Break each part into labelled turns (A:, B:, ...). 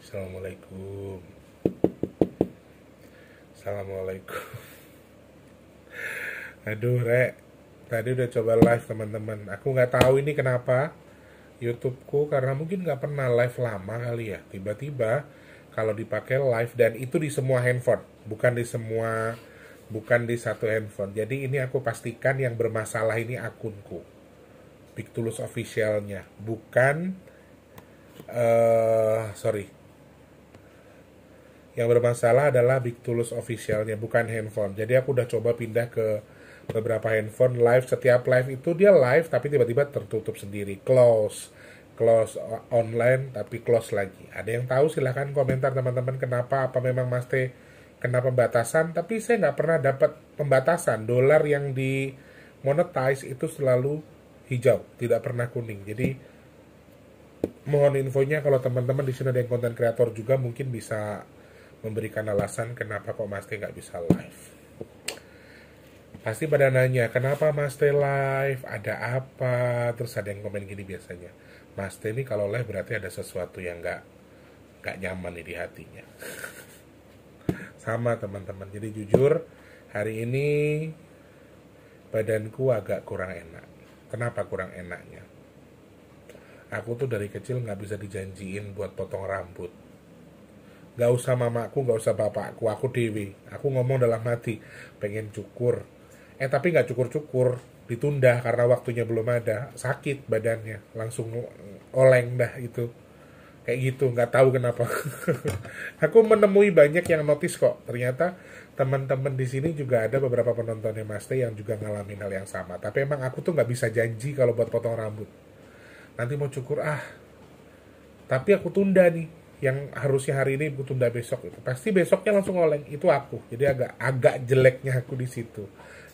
A: Assalamualaikum Assalamualaikum Aduh rek Tadi udah coba live teman-teman Aku nggak tahu ini kenapa YouTubeku karena mungkin nggak pernah live lama kali ya Tiba-tiba kalau dipakai live dan itu di semua handphone bukan di semua bukan di satu handphone jadi ini aku pastikan yang bermasalah ini akunku Big Tulus officialnya bukan uh, sorry yang bermasalah adalah Big Tulus officialnya bukan handphone jadi aku udah coba pindah ke beberapa handphone live setiap live itu dia live tapi tiba-tiba tertutup sendiri close close online tapi close lagi ada yang tahu silahkan komentar teman-teman kenapa apa memang Mas T kena pembatasan tapi saya nggak pernah dapat pembatasan dolar yang di monetize itu selalu hijau tidak pernah kuning jadi mohon infonya kalau teman-teman di sini ada yang konten kreator juga mungkin bisa memberikan alasan kenapa kok Mas Teh nggak bisa live. Pasti pada nanya, kenapa Mas Teh live? Ada apa? Terus ada yang komen gini biasanya. Mas Teh ini kalau live berarti ada sesuatu yang nggak nggak nyaman nih di hatinya. Sama teman-teman. Jadi jujur, hari ini badanku agak kurang enak. Kenapa kurang enaknya? aku tuh dari kecil nggak bisa dijanjiin buat potong rambut Gak usah mamaku gak usah bapakku aku dewi aku ngomong dalam hati pengen cukur eh tapi nggak cukur cukur ditunda karena waktunya belum ada sakit badannya langsung oleng dah itu kayak gitu nggak tahu kenapa aku menemui banyak yang notice kok ternyata teman-teman di sini juga ada beberapa penontonnya Mas yang juga ngalamin hal yang sama tapi emang aku tuh nggak bisa janji kalau buat potong rambut nanti mau cukur ah tapi aku tunda nih yang harusnya hari ini aku tunda besok itu pasti besoknya langsung oleng itu aku jadi agak agak jeleknya aku di situ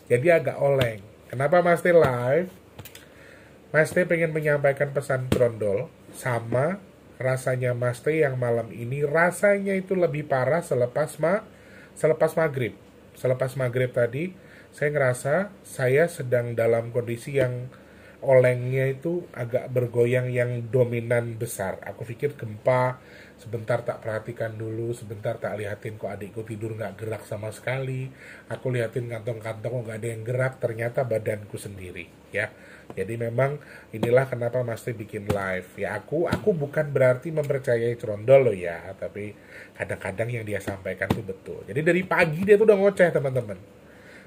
A: jadi agak oleng kenapa Mas live Mas ingin pengen menyampaikan pesan trondol sama rasanya Mas yang malam ini rasanya itu lebih parah selepas ma selepas maghrib selepas maghrib tadi saya ngerasa saya sedang dalam kondisi yang olengnya itu agak bergoyang yang dominan besar. Aku pikir gempa, sebentar tak perhatikan dulu, sebentar tak lihatin kok adikku tidur nggak gerak sama sekali. Aku lihatin kantong-kantong kok nggak ada yang gerak, ternyata badanku sendiri, ya. Jadi memang inilah kenapa Masti bikin live. Ya aku, aku bukan berarti mempercayai Trondol loh ya, tapi kadang-kadang yang dia sampaikan tuh betul. Jadi dari pagi dia tuh udah ngoceh teman-teman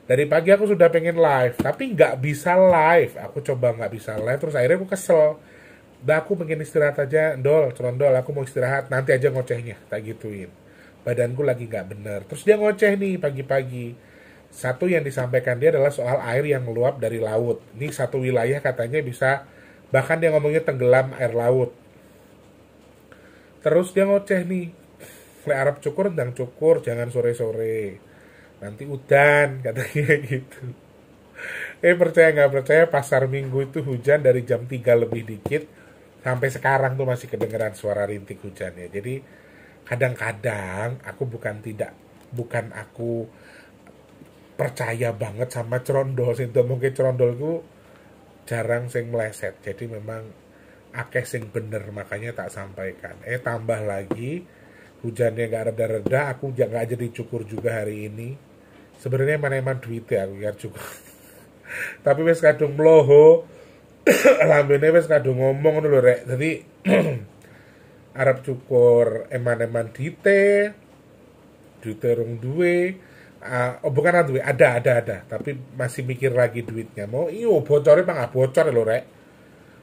A: dari pagi aku sudah pengen live tapi nggak bisa live aku coba nggak bisa live terus akhirnya aku kesel Dah aku pengen istirahat aja dol cerondol aku mau istirahat nanti aja ngocehnya tak gituin badanku lagi nggak bener terus dia ngoceh nih pagi-pagi satu yang disampaikan dia adalah soal air yang meluap dari laut ini satu wilayah katanya bisa bahkan dia ngomongnya tenggelam air laut terus dia ngoceh nih le Arab cukur dan cukur jangan sore-sore nanti hujan katanya gitu eh percaya nggak percaya pasar minggu itu hujan dari jam 3 lebih dikit sampai sekarang tuh masih kedengeran suara rintik hujannya jadi kadang-kadang aku bukan tidak bukan aku percaya banget sama cerondol itu mungkin cerondolku jarang sing meleset jadi memang akeh sing bener makanya tak sampaikan eh tambah lagi hujannya nggak reda-reda aku nggak jadi cukur juga hari ini sebenarnya eman-eman duit ya aku kira juga tapi wes kadung meloho lambene wes kadung ngomong dulu rek jadi Arab cukur eman-eman dite duit rong duwe uh, oh, bukan duwe ada ada ada tapi masih mikir lagi duitnya mau iyo bocor emang Ah bocor ya lo rek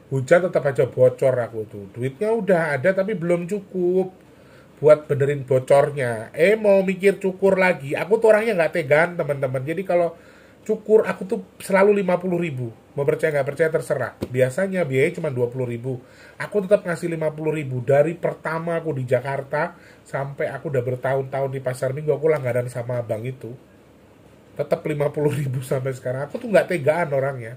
A: hujan tetap aja bocor aku tuh duitnya udah ada tapi belum cukup buat benerin bocornya. Eh mau mikir cukur lagi. Aku tuh orangnya nggak tegan teman-teman. Jadi kalau cukur aku tuh selalu 50 ribu. Mau percaya nggak percaya terserah. Biasanya biaya cuma 20 ribu. Aku tetap ngasih 50 ribu. Dari pertama aku di Jakarta sampai aku udah bertahun-tahun di pasar minggu aku langganan sama abang itu. Tetap 50 ribu sampai sekarang. Aku tuh nggak tegaan orangnya.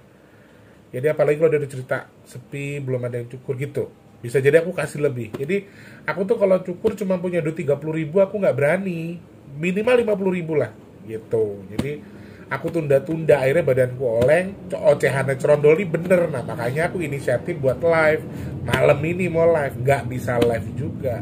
A: Jadi apalagi kalau dia cerita sepi, belum ada yang cukur gitu bisa jadi aku kasih lebih jadi aku tuh kalau cukur cuma punya duit puluh ribu aku nggak berani minimal lima puluh ribu lah gitu jadi aku tunda-tunda akhirnya badanku oleng ocehannya cerondoli bener nah makanya aku inisiatif buat live malam ini mau live nggak bisa live juga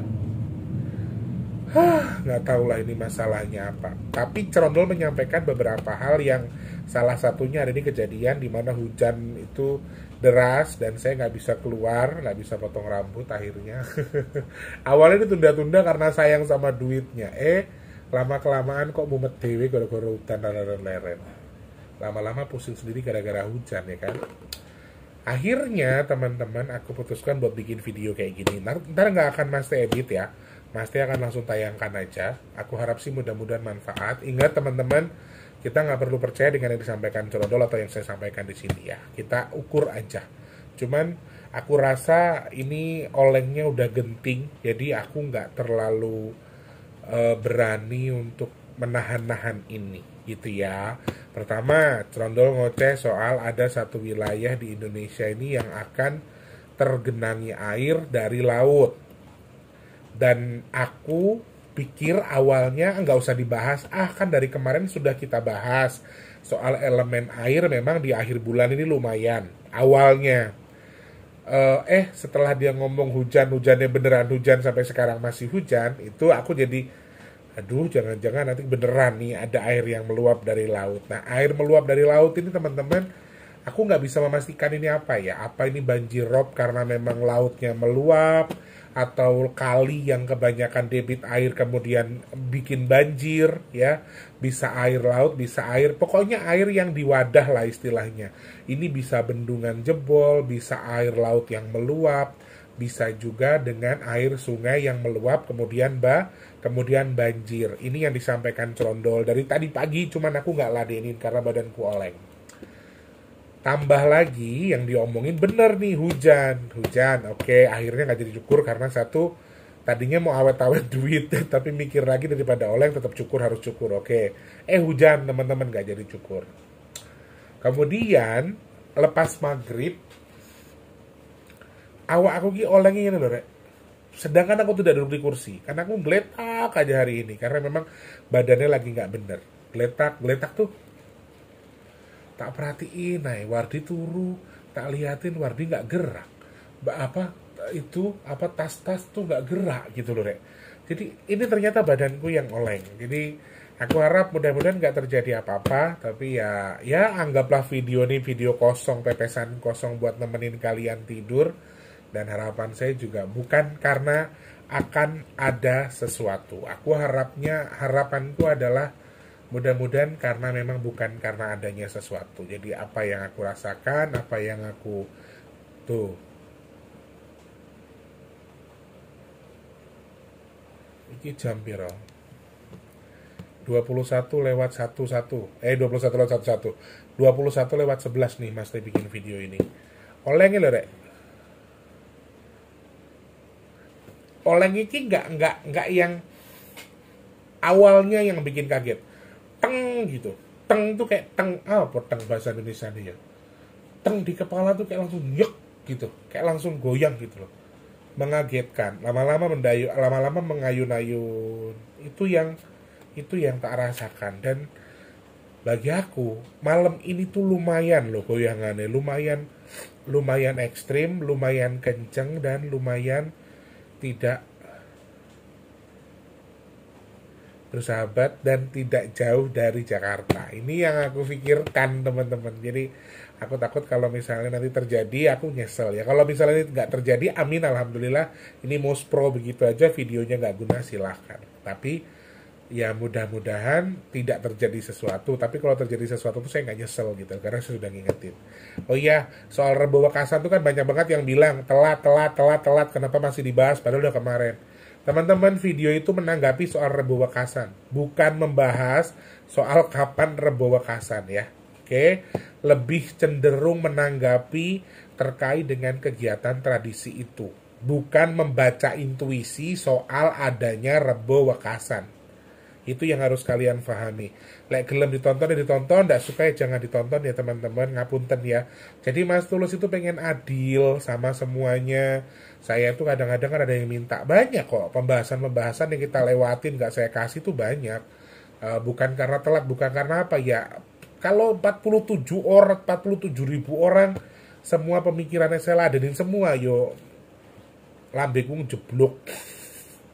A: Hah, nggak tahu lah ini masalahnya apa. Tapi Cerondol menyampaikan beberapa hal yang salah satunya ada ini kejadian di mana hujan itu deras dan saya nggak bisa keluar, nggak bisa potong rambut akhirnya. Awalnya ditunda-tunda karena sayang sama duitnya. Eh, lama-kelamaan kok mumet dewi gara-gara hutan dan leren. Lama-lama pusing sendiri gara-gara hujan ya kan. Akhirnya teman-teman aku putuskan buat bikin video kayak gini. Ntar, nggak akan master edit ya. Master akan langsung tayangkan aja. Aku harap sih mudah-mudahan manfaat. Ingat teman-teman, kita nggak perlu percaya dengan yang disampaikan Colodol atau yang saya sampaikan di sini ya. Kita ukur aja. Cuman aku rasa ini olengnya udah genting, jadi aku nggak terlalu uh, berani untuk menahan-nahan ini gitu ya. Pertama, Colodol ngoceh soal ada satu wilayah di Indonesia ini yang akan tergenangi air dari laut. Dan aku pikir awalnya nggak usah dibahas ah kan dari kemarin sudah kita bahas soal elemen air memang di akhir bulan ini lumayan awalnya uh, eh setelah dia ngomong hujan hujannya beneran hujan sampai sekarang masih hujan itu aku jadi aduh jangan-jangan nanti beneran nih ada air yang meluap dari laut nah air meluap dari laut ini teman-teman aku nggak bisa memastikan ini apa ya apa ini banjir rob karena memang lautnya meluap atau kali yang kebanyakan debit air kemudian bikin banjir ya bisa air laut bisa air pokoknya air yang di wadah lah istilahnya ini bisa bendungan jebol bisa air laut yang meluap bisa juga dengan air sungai yang meluap kemudian ba kemudian banjir ini yang disampaikan Trondol dari tadi pagi cuman aku nggak ladenin karena badanku oleng tambah lagi yang diomongin bener nih hujan hujan oke okay, akhirnya nggak jadi cukur karena satu tadinya mau awet-awet duit tapi mikir lagi daripada oleng tetap cukur harus cukur oke okay. eh hujan teman-teman nggak jadi cukur kemudian lepas maghrib awak aku ki olengin ini loh sedangkan aku tidak duduk di kursi karena aku geletak aja hari ini karena memang badannya lagi nggak bener geletak geletak tuh tak perhatiin naik Wardi turu tak liatin Wardi nggak gerak mbak apa itu apa tas-tas tuh nggak gerak gitu loh rek jadi ini ternyata badanku yang oleng jadi aku harap mudah-mudahan nggak terjadi apa-apa tapi ya ya anggaplah video ini video kosong pepesan kosong buat nemenin kalian tidur dan harapan saya juga bukan karena akan ada sesuatu aku harapnya harapanku adalah mudah-mudahan karena memang bukan karena adanya sesuatu jadi apa yang aku rasakan apa yang aku tuh iki jam piro 21 lewat 11 eh 21 lewat 11 21 lewat 11 nih Mas Teh bikin video ini oleh loh rek oleng iki nggak nggak nggak yang awalnya yang bikin kaget gitu teng tuh kayak teng ah, apa teng bahasa Indonesia nih ya teng di kepala tuh kayak langsung nyek gitu kayak langsung goyang gitu loh mengagetkan lama-lama mendayu lama-lama mengayun-ayun itu yang itu yang tak rasakan dan bagi aku malam ini tuh lumayan loh goyangannya lumayan lumayan ekstrim lumayan kenceng dan lumayan tidak bersahabat dan tidak jauh dari Jakarta. Ini yang aku pikirkan teman-teman. Jadi aku takut kalau misalnya nanti terjadi aku nyesel ya. Kalau misalnya nggak terjadi, amin alhamdulillah. Ini most pro begitu aja videonya nggak guna silahkan. Tapi ya mudah-mudahan tidak terjadi sesuatu. Tapi kalau terjadi sesuatu tuh saya nggak nyesel gitu karena saya sudah ngingetin. Oh iya soal Rebo Wakasan tuh kan banyak banget yang bilang telat, telat, telat, telat. Kenapa masih dibahas? Padahal udah kemarin Teman-teman, video itu menanggapi soal Rebo Wekasan, bukan membahas soal kapan Rebo Wekasan ya. Oke, lebih cenderung menanggapi terkait dengan kegiatan tradisi itu, bukan membaca intuisi soal adanya Rebo Wekasan. Itu yang harus kalian pahami. Lek gelem ditonton ya ditonton, ndak suka ya jangan ditonton ya teman-teman, ngapunten ya. Jadi Mas Tulus itu pengen adil sama semuanya saya itu kadang-kadang kan ada yang minta banyak kok pembahasan-pembahasan yang kita lewatin nggak saya kasih tuh banyak uh, bukan karena telat bukan karena apa ya kalau 47 orang 47 ribu orang semua pemikirannya saya ladenin semua yo lambekung jeblok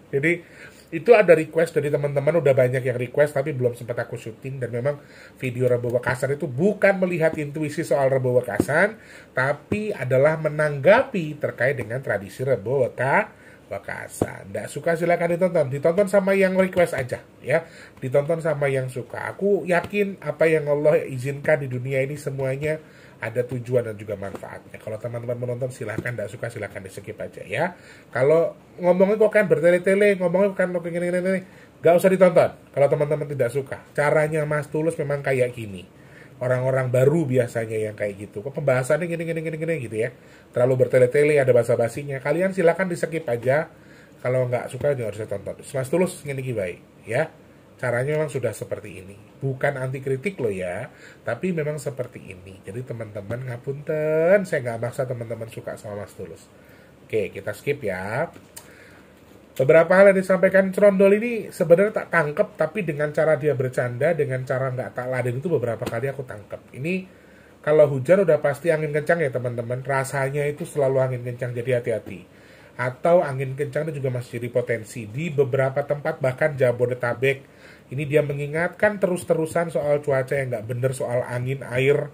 A: jadi itu ada request dari teman-teman udah banyak yang request tapi belum sempat aku syuting dan memang video Rebo Wakasan itu bukan melihat intuisi soal Rebo Wakasan tapi adalah menanggapi terkait dengan tradisi Rebo Waka Wakasan. Nggak suka silakan ditonton. Ditonton sama yang request aja ya. Ditonton sama yang suka. Aku yakin apa yang Allah izinkan di dunia ini semuanya ada tujuan dan juga manfaatnya. Kalau teman-teman menonton silahkan, tidak suka silahkan di skip aja ya. Kalau ngomongnya kok kan bertele-tele, ngomongnya kan kok ini gini-gini, gak usah ditonton. Kalau teman-teman tidak suka, caranya Mas Tulus memang kayak gini. Orang-orang baru biasanya yang kayak gitu. Kok pembahasannya gini-gini-gini gini gitu ya. Terlalu bertele-tele, ada basa-basinya. Kalian silahkan di skip aja. Kalau nggak suka, jangan harus ditonton. Mas Tulus, gini-gini baik ya caranya memang sudah seperti ini. Bukan anti kritik loh ya, tapi memang seperti ini. Jadi teman-teman ngapunten, saya nggak maksa teman-teman suka sama Mas Tulus. Oke, kita skip ya. Beberapa hal yang disampaikan Trondol ini sebenarnya tak tangkep, tapi dengan cara dia bercanda, dengan cara nggak tak laden itu beberapa kali aku tangkep. Ini kalau hujan udah pasti angin kencang ya teman-teman, rasanya itu selalu angin kencang, jadi hati-hati atau angin kencang itu juga masih jadi potensi di beberapa tempat bahkan Jabodetabek ini dia mengingatkan terus-terusan soal cuaca yang nggak bener, soal angin, air,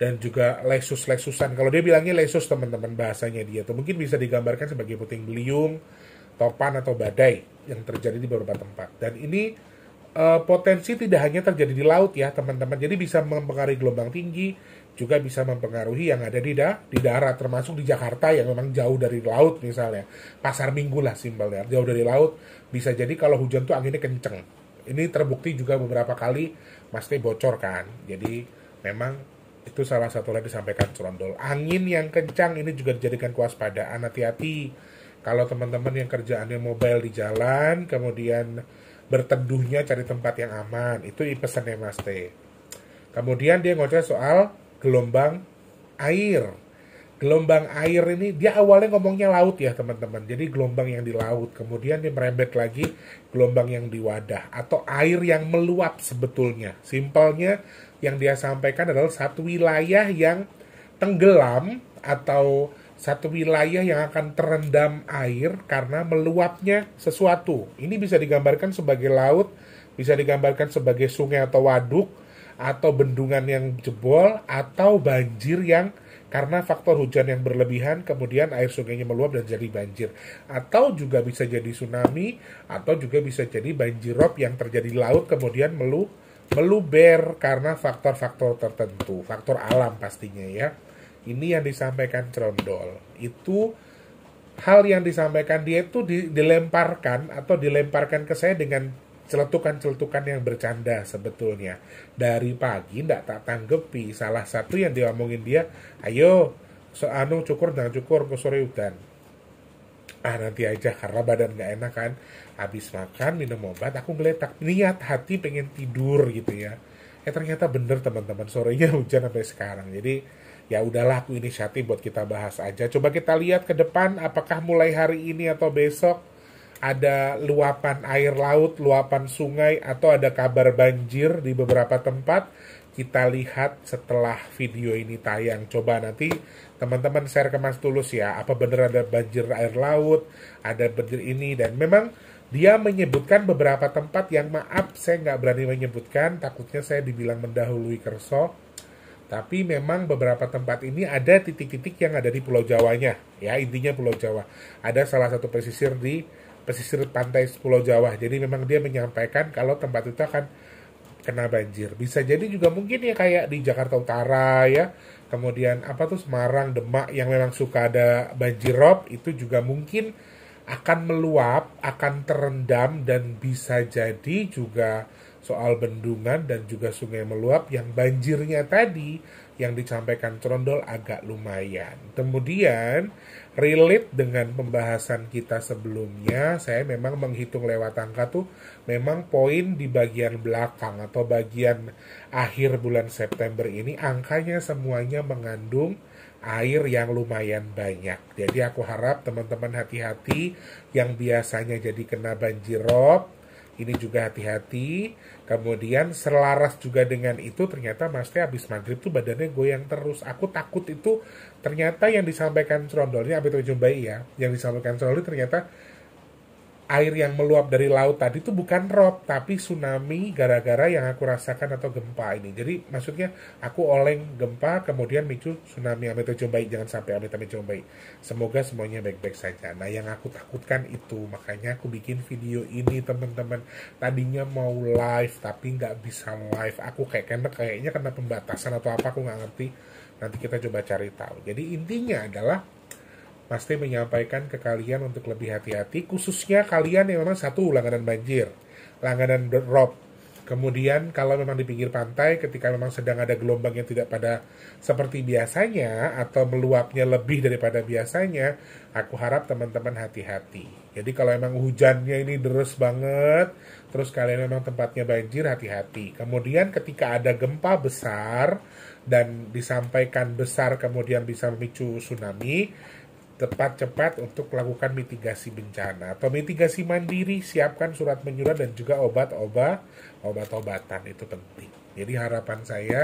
A: dan juga lesus-lesusan. Kalau dia bilangnya lesus teman-teman bahasanya dia tuh mungkin bisa digambarkan sebagai puting beliung, topan atau badai yang terjadi di beberapa tempat. Dan ini uh, potensi tidak hanya terjadi di laut ya teman-teman. Jadi bisa mempengaruhi gelombang tinggi, juga bisa mempengaruhi yang ada di, da di darat, termasuk di Jakarta yang memang jauh dari laut misalnya. Pasar Minggu lah simbolnya, jauh dari laut. Bisa jadi kalau hujan tuh anginnya kenceng ini terbukti juga beberapa kali pasti bocor kan. Jadi memang itu salah satu lagi disampaikan Serondol. Angin yang kencang ini juga dijadikan kewaspadaan. Hati-hati kalau teman-teman yang kerjaannya mobile di jalan, kemudian berteduhnya cari tempat yang aman. Itu pesannya Mas T. Kemudian dia ngoceh soal gelombang air gelombang air ini dia awalnya ngomongnya laut ya teman-teman jadi gelombang yang di laut kemudian dia merembet lagi gelombang yang di wadah atau air yang meluap sebetulnya simpelnya yang dia sampaikan adalah satu wilayah yang tenggelam atau satu wilayah yang akan terendam air karena meluapnya sesuatu ini bisa digambarkan sebagai laut bisa digambarkan sebagai sungai atau waduk atau bendungan yang jebol atau banjir yang karena faktor hujan yang berlebihan kemudian air sungainya meluap dan jadi banjir atau juga bisa jadi tsunami atau juga bisa jadi banjir rob yang terjadi di laut kemudian melu meluber karena faktor-faktor tertentu faktor alam pastinya ya ini yang disampaikan Trondol itu hal yang disampaikan dia itu dilemparkan atau dilemparkan ke saya dengan celetukan-celetukan yang bercanda sebetulnya. Dari pagi ndak tak tanggepi. Salah satu yang diomongin dia, ayo so, anu, cukur dan cukur ke sore hutan. Ah nanti aja karena badan nggak enak kan. Habis makan minum obat aku ngeletak niat hati pengen tidur gitu ya. Eh ternyata bener teman-teman sorenya hujan sampai sekarang. Jadi ya udahlah aku inisiatif buat kita bahas aja. Coba kita lihat ke depan apakah mulai hari ini atau besok ada luapan air laut, luapan sungai, atau ada kabar banjir di beberapa tempat, kita lihat setelah video ini tayang. Coba nanti teman-teman share ke Mas Tulus ya, apa bener ada banjir air laut, ada banjir ini, dan memang dia menyebutkan beberapa tempat yang maaf saya nggak berani menyebutkan, takutnya saya dibilang mendahului Kerso. Tapi memang beberapa tempat ini ada titik-titik yang ada di Pulau Jawanya, ya intinya Pulau Jawa. Ada salah satu pesisir di pesisir pantai Pulau Jawa. Jadi memang dia menyampaikan kalau tempat itu akan kena banjir. Bisa jadi juga mungkin ya kayak di Jakarta Utara ya, kemudian apa tuh Semarang, Demak yang memang suka ada banjir rob itu juga mungkin akan meluap, akan terendam dan bisa jadi juga soal bendungan dan juga sungai meluap yang banjirnya tadi yang disampaikan Trondol agak lumayan. Kemudian relate dengan pembahasan kita sebelumnya, saya memang menghitung lewat angka tuh memang poin di bagian belakang atau bagian akhir bulan September ini angkanya semuanya mengandung air yang lumayan banyak. Jadi aku harap teman-teman hati-hati yang biasanya jadi kena banjir rob ini juga hati-hati kemudian selaras juga dengan itu ternyata Mas habis maghrib tuh badannya goyang terus aku takut itu ternyata yang disampaikan ini Abi itu Jumbai ya yang disampaikan Trondoli ternyata air yang meluap dari laut tadi itu bukan rob tapi tsunami gara-gara yang aku rasakan atau gempa ini jadi maksudnya aku oleng gempa kemudian micu tsunami amit amit baik jangan sampai amit amit baik semoga semuanya baik-baik saja nah yang aku takutkan itu makanya aku bikin video ini teman-teman tadinya mau live tapi nggak bisa live aku kayak kena kayaknya kena pembatasan atau apa aku nggak ngerti nanti kita coba cari tahu jadi intinya adalah pasti menyampaikan ke kalian untuk lebih hati-hati, khususnya kalian yang memang satu langganan banjir, langganan drop. Kemudian kalau memang di pinggir pantai, ketika memang sedang ada gelombang yang tidak pada seperti biasanya atau meluapnya lebih daripada biasanya, aku harap teman-teman hati-hati. Jadi kalau memang hujannya ini deres banget, terus kalian memang tempatnya banjir, hati-hati. Kemudian ketika ada gempa besar dan disampaikan besar kemudian bisa memicu tsunami, cepat-cepat untuk melakukan mitigasi bencana atau mitigasi mandiri siapkan surat menyurat dan juga obat-obat obat-obatan itu penting jadi harapan saya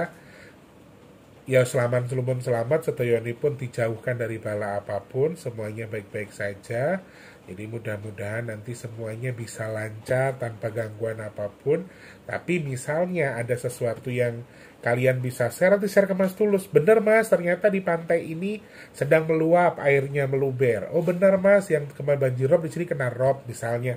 A: ya selamat selubun selamat setoyoni pun dijauhkan dari bala apapun semuanya baik-baik saja jadi mudah-mudahan nanti semuanya bisa lancar tanpa gangguan apapun. Tapi misalnya ada sesuatu yang kalian bisa share, nanti share ke Mas Tulus. Bener Mas, ternyata di pantai ini sedang meluap, airnya meluber. Oh bener Mas, yang kemarin banjir rob di sini kena rob misalnya.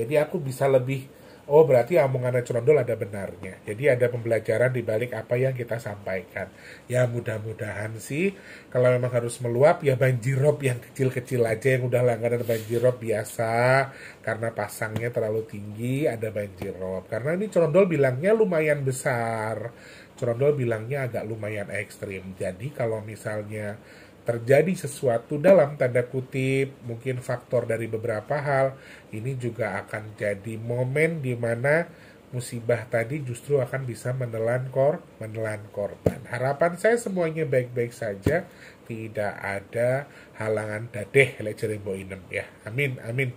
A: Jadi aku bisa lebih oh berarti omongan Condol ada benarnya. Jadi ada pembelajaran di balik apa yang kita sampaikan. Ya mudah-mudahan sih kalau memang harus meluap ya banjir rob yang kecil-kecil aja yang udah langganan banjir rob biasa karena pasangnya terlalu tinggi ada banjir rob. Karena ini Condol bilangnya lumayan besar. Condol bilangnya agak lumayan ekstrim. Jadi kalau misalnya terjadi sesuatu dalam tanda kutip, mungkin faktor dari beberapa hal, ini juga akan jadi momen di mana musibah tadi justru akan bisa menelan kor, menelan korban. Harapan saya semuanya baik-baik saja, tidak ada halangan dadeh lecerebo inem ya. Amin, amin.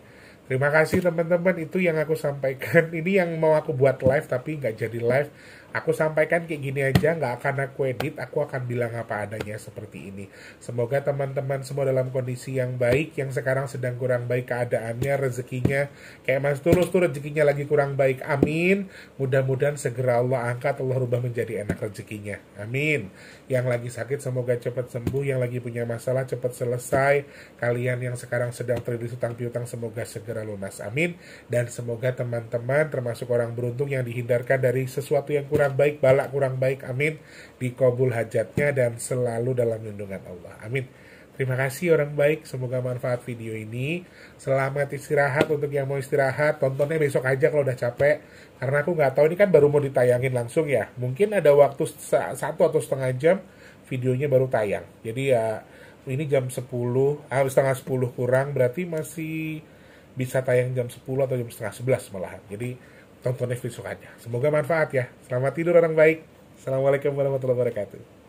A: Terima kasih teman-teman itu yang aku sampaikan. Ini yang mau aku buat live tapi nggak jadi live. Aku sampaikan kayak gini aja, nggak akan aku edit, aku akan bilang apa adanya seperti ini. Semoga teman-teman semua dalam kondisi yang baik, yang sekarang sedang kurang baik keadaannya, rezekinya. Kayak Mas Tulus tuh rezekinya lagi kurang baik, amin. Mudah-mudahan segera Allah angkat, Allah rubah menjadi enak rezekinya, amin. Yang lagi sakit semoga cepat sembuh, yang lagi punya masalah cepat selesai. Kalian yang sekarang sedang terlibat utang piutang semoga segera lunas, amin. Dan semoga teman-teman termasuk orang beruntung yang dihindarkan dari sesuatu yang kurang kurang baik, balak kurang baik. Amin. Dikabul hajatnya dan selalu dalam lindungan Allah. Amin. Terima kasih orang baik, semoga manfaat video ini. Selamat istirahat untuk yang mau istirahat, tontonnya besok aja kalau udah capek. Karena aku nggak tahu ini kan baru mau ditayangin langsung ya. Mungkin ada waktu satu atau setengah jam videonya baru tayang. Jadi ya ini jam 10, ah, setengah 10 kurang berarti masih bisa tayang jam 10 atau jam setengah 11 malahan. Jadi tonton Netflix sukanya. Semoga manfaat ya. Selamat tidur orang baik. Assalamualaikum warahmatullahi wabarakatuh.